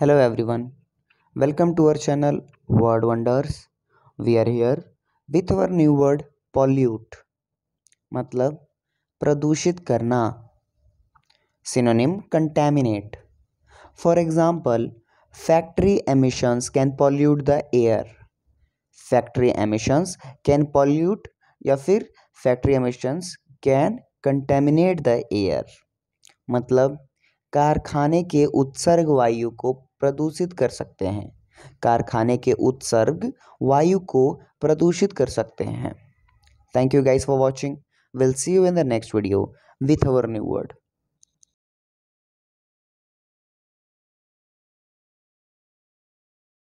hello everyone welcome to our channel word wonders we are here with our new word pollute मतलब प्रदूषित करना synonym contaminate for example factory emissions can pollute the air factory emissions can pollute या फिर factory emissions can contaminate the air मतलब कारखाने के उत्सर्ग वायु को प्रदूषित कर सकते हैं कारखाने के उत्सर्ग वायु को प्रदूषित कर सकते हैं thank you guys for watching will see you in the next video with our new word